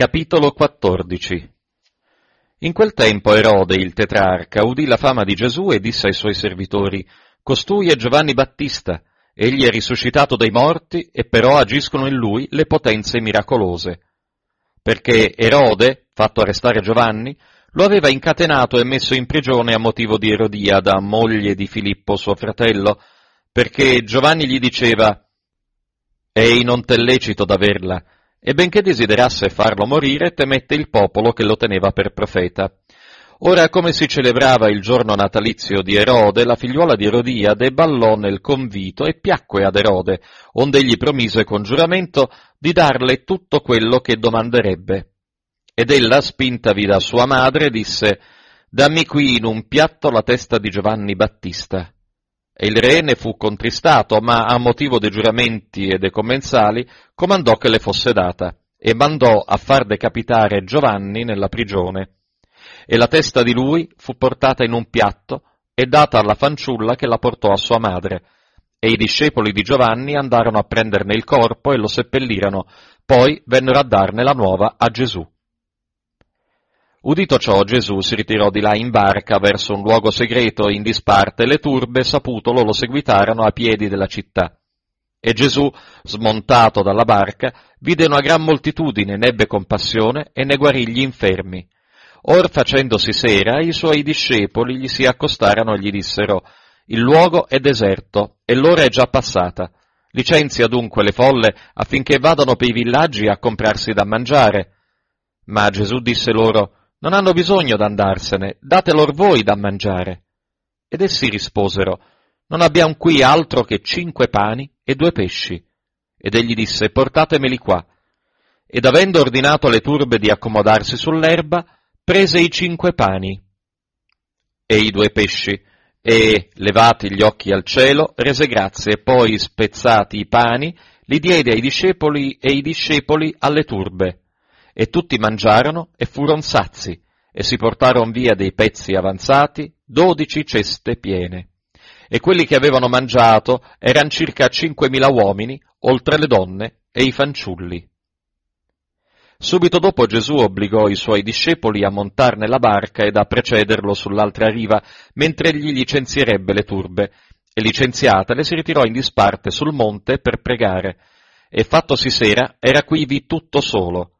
Capitolo 14 In quel tempo Erode, il tetrarca, udì la fama di Gesù e disse ai suoi servitori, Costui è Giovanni Battista, egli è risuscitato dai morti e però agiscono in lui le potenze miracolose. Perché Erode, fatto arrestare Giovanni, lo aveva incatenato e messo in prigione a motivo di erodia da moglie di Filippo suo fratello, perché Giovanni gli diceva, Ehi, non t'è lecito d'averla, e benché desiderasse farlo morire, temette il popolo che lo teneva per profeta. Ora, come si celebrava il giorno natalizio di Erode, la figliuola di Erodiade ballò nel convito e piacque ad Erode, onde egli promise con giuramento di darle tutto quello che domanderebbe. Ed ella, spintavi da sua madre, disse, Dammi qui in un piatto la testa di Giovanni Battista e il re ne fu contristato, ma a motivo dei giuramenti e dei commensali comandò che le fosse data e mandò a far decapitare Giovanni nella prigione. E la testa di lui fu portata in un piatto e data alla fanciulla che la portò a sua madre. E i discepoli di Giovanni andarono a prenderne il corpo e lo seppellirono, poi vennero a darne la nuova a Gesù. Udito ciò Gesù si ritirò di là in barca verso un luogo segreto e in disparte, le turbe, saputolo, lo seguitarono a piedi della città. E Gesù, smontato dalla barca, vide una gran moltitudine, n'ebbe compassione e ne guarì gli infermi. Or facendosi sera, i suoi discepoli gli si accostarono e gli dissero, il luogo è deserto e l'ora è già passata. Licenzia dunque le folle affinché vadano per i villaggi a comprarsi da mangiare. Ma Gesù disse loro, non hanno bisogno d'andarsene, date lor voi da mangiare. Ed essi risposero, Non abbiamo qui altro che cinque pani e due pesci. Ed egli disse, Portatemeli qua. Ed avendo ordinato alle turbe di accomodarsi sull'erba, prese i cinque pani e i due pesci, e, levati gli occhi al cielo, rese grazie, e poi spezzati i pani, li diede ai discepoli e i discepoli alle turbe e tutti mangiarono e furon sazi, e si portarono via dei pezzi avanzati dodici ceste piene. E quelli che avevano mangiato erano circa cinquemila uomini, oltre le donne e i fanciulli. Subito dopo Gesù obbligò i suoi discepoli a montar nella barca ed a precederlo sull'altra riva, mentre egli licenzierebbe le turbe, e licenziatele si ritirò in disparte sul monte per pregare, e fattosi sera era quivi tutto solo.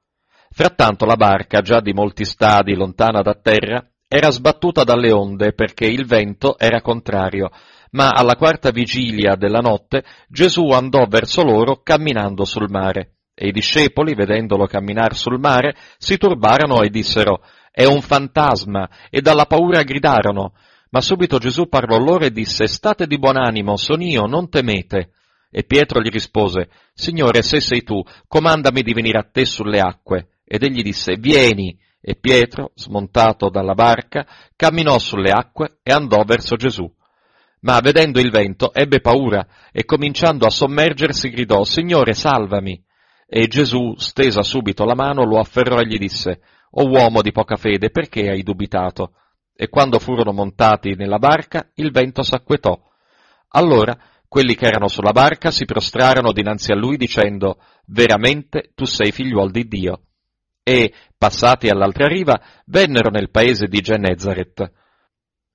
Frattanto la barca, già di molti stadi lontana da terra, era sbattuta dalle onde perché il vento era contrario, ma alla quarta vigilia della notte Gesù andò verso loro camminando sul mare. E i discepoli, vedendolo camminare sul mare, si turbarono e dissero, è un fantasma, e dalla paura gridarono. Ma subito Gesù parlò loro e disse, state di buon animo, son io, non temete. E Pietro gli rispose, Signore, se sei tu, comandami di venire a te sulle acque. Ed egli disse, vieni. E Pietro, smontato dalla barca, camminò sulle acque e andò verso Gesù. Ma vedendo il vento ebbe paura e cominciando a sommergersi gridò, Signore, salvami. E Gesù, stesa subito la mano, lo afferrò e gli disse, O uomo di poca fede, perché hai dubitato? E quando furono montati nella barca, il vento s'acquetò. Allora quelli che erano sulla barca si prostrarono dinanzi a lui dicendo, Veramente tu sei figliuol di Dio e, passati all'altra riva, vennero nel paese di Genezareth.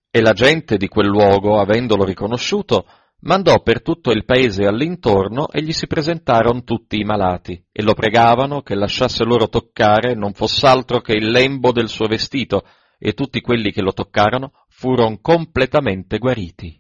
E la gente di quel luogo, avendolo riconosciuto, mandò per tutto il paese all'intorno e gli si presentarono tutti i malati, e lo pregavano che lasciasse loro toccare non foss'altro che il lembo del suo vestito, e tutti quelli che lo toccarono furono completamente guariti.